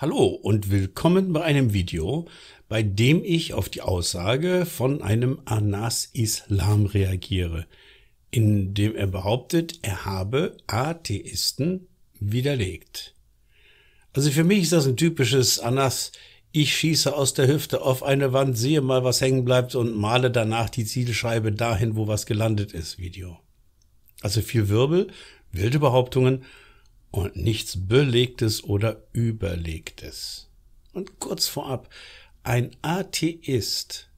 Hallo und willkommen bei einem Video, bei dem ich auf die Aussage von einem Anas Islam reagiere, in dem er behauptet, er habe Atheisten widerlegt. Also für mich ist das ein typisches Anas, ich schieße aus der Hüfte auf eine Wand, sehe mal, was hängen bleibt und male danach die Zielscheibe dahin, wo was gelandet ist, Video. Also viel Wirbel, wilde Behauptungen und nichts Belegtes oder Überlegtes. Und kurz vorab, ein Atheist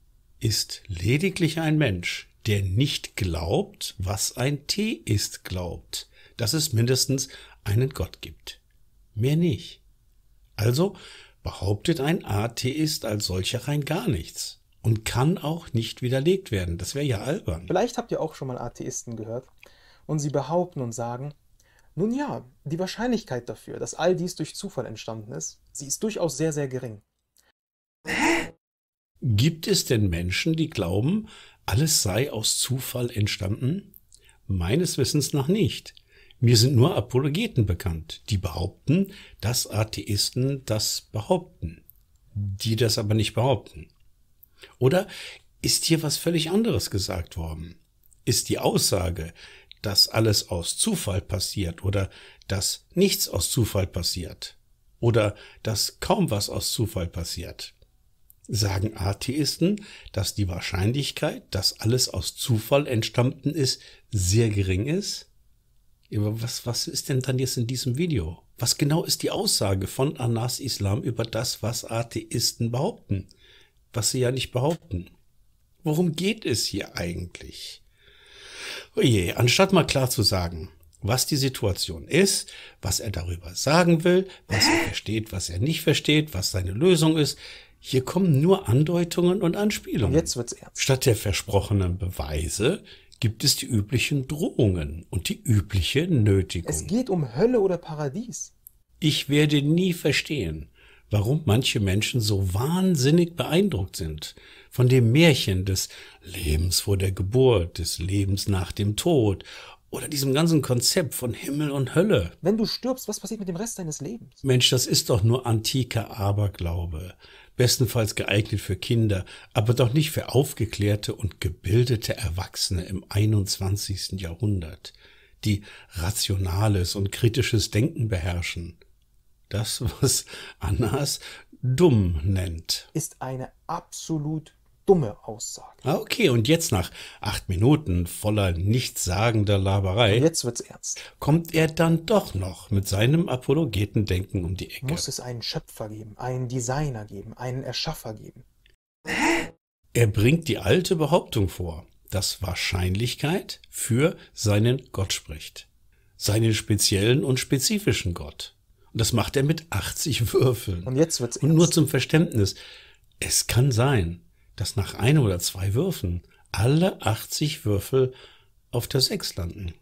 ist lediglich ein Mensch, der nicht glaubt, was ein Theist glaubt, dass es mindestens einen Gott gibt. Mehr nicht. Also behauptet ein Atheist als solcher rein gar nichts und kann auch nicht widerlegt werden. Das wäre ja albern. Vielleicht habt ihr auch schon mal Atheisten gehört und sie behaupten und sagen, nun ja, die Wahrscheinlichkeit dafür, dass all dies durch Zufall entstanden ist, sie ist durchaus sehr, sehr gering. Hä? Gibt es denn Menschen, die glauben, alles sei aus Zufall entstanden? Meines Wissens nach nicht. Mir sind nur Apologeten bekannt, die behaupten, dass Atheisten das behaupten, die das aber nicht behaupten. Oder ist hier was völlig anderes gesagt worden? Ist die Aussage, dass alles aus Zufall passiert oder dass nichts aus Zufall passiert oder dass kaum was aus Zufall passiert. Sagen Atheisten, dass die Wahrscheinlichkeit, dass alles aus Zufall entstanden ist, sehr gering ist? Aber was, was ist denn dann jetzt in diesem Video? Was genau ist die Aussage von Anas Islam über das, was Atheisten behaupten? Was sie ja nicht behaupten. Worum geht es hier eigentlich? Oje, oh anstatt mal klar zu sagen, was die Situation ist, was er darüber sagen will, was er versteht, was er nicht versteht, was seine Lösung ist. Hier kommen nur Andeutungen und Anspielungen. Jetzt wird's ernst. Statt der versprochenen Beweise gibt es die üblichen Drohungen und die übliche Nötigung. Es geht um Hölle oder Paradies. Ich werde nie verstehen, warum manche Menschen so wahnsinnig beeindruckt sind von dem Märchen des Lebens vor der Geburt, des Lebens nach dem Tod oder diesem ganzen Konzept von Himmel und Hölle. Wenn du stirbst, was passiert mit dem Rest deines Lebens? Mensch, das ist doch nur antiker Aberglaube. Bestenfalls geeignet für Kinder, aber doch nicht für aufgeklärte und gebildete Erwachsene im 21. Jahrhundert, die rationales und kritisches Denken beherrschen das, was Annas dumm nennt. Ist eine absolut dumme Aussage. Ah, Okay, und jetzt nach acht Minuten voller nichtssagender Laberei. Und jetzt wird's ernst. Kommt er dann doch noch mit seinem Apologetendenken um die Ecke. Muss es einen Schöpfer geben, einen Designer geben, einen Erschaffer geben. Hä? Er bringt die alte Behauptung vor, dass Wahrscheinlichkeit für seinen Gott spricht. Seinen speziellen und spezifischen Gott. Und Das macht er mit 80 Würfeln. Und jetzt wird's Und nur zum Verständnis. Es kann sein, dass nach ein oder zwei Würfen alle 80 Würfel auf der 6 landen.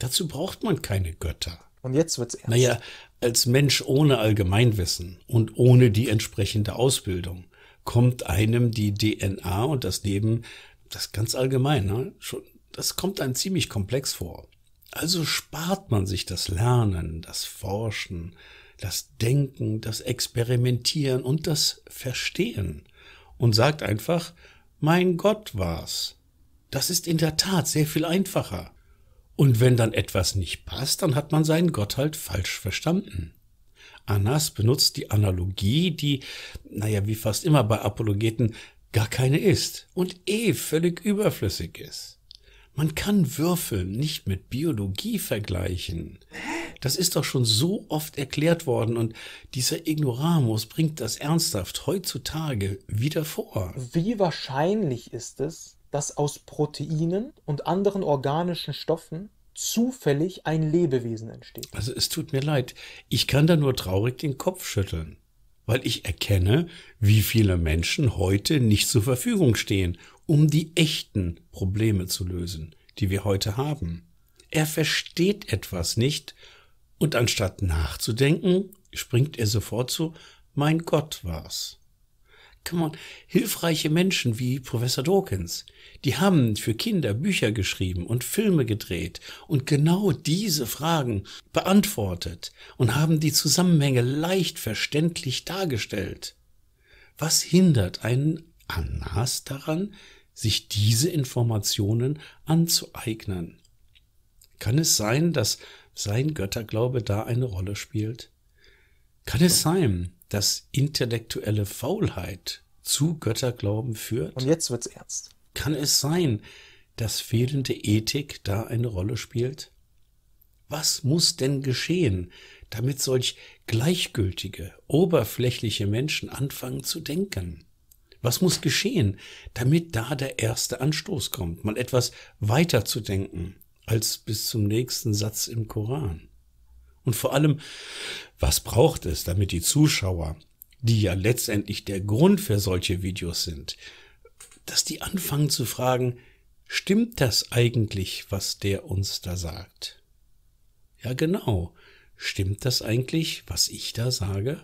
Dazu braucht man keine Götter. Und jetzt wird's ernst. Naja, als Mensch ohne Allgemeinwissen und ohne die entsprechende Ausbildung kommt einem die DNA und das Leben, das ganz allgemein, ne? Schon, das kommt einem ziemlich komplex vor. Also spart man sich das Lernen, das Forschen, das Denken, das Experimentieren und das Verstehen und sagt einfach, mein Gott war's. Das ist in der Tat sehr viel einfacher. Und wenn dann etwas nicht passt, dann hat man seinen Gott halt falsch verstanden. Anas benutzt die Analogie, die, naja, wie fast immer bei Apologeten, gar keine ist und eh völlig überflüssig ist. Man kann Würfel nicht mit Biologie vergleichen. Das ist doch schon so oft erklärt worden und dieser Ignoramus bringt das ernsthaft heutzutage wieder vor. Wie wahrscheinlich ist es, dass aus Proteinen und anderen organischen Stoffen zufällig ein Lebewesen entsteht? Also es tut mir leid, ich kann da nur traurig den Kopf schütteln, weil ich erkenne, wie viele Menschen heute nicht zur Verfügung stehen um die echten Probleme zu lösen, die wir heute haben. Er versteht etwas nicht und anstatt nachzudenken, springt er sofort zu, mein Gott war's. Come on, hilfreiche Menschen wie Professor Dawkins, die haben für Kinder Bücher geschrieben und Filme gedreht und genau diese Fragen beantwortet und haben die Zusammenhänge leicht verständlich dargestellt. Was hindert einen Annas daran, sich diese Informationen anzueignen. Kann es sein, dass sein Götterglaube da eine Rolle spielt? Kann es sein, dass intellektuelle Faulheit zu Götterglauben führt? Und jetzt wird's ernst. Kann es sein, dass fehlende Ethik da eine Rolle spielt? Was muss denn geschehen, damit solch gleichgültige, oberflächliche Menschen anfangen zu denken? Was muss geschehen, damit da der erste Anstoß kommt, mal etwas weiter zu denken als bis zum nächsten Satz im Koran? Und vor allem, was braucht es, damit die Zuschauer, die ja letztendlich der Grund für solche Videos sind, dass die anfangen zu fragen, stimmt das eigentlich, was der uns da sagt? Ja genau, stimmt das eigentlich, was ich da sage?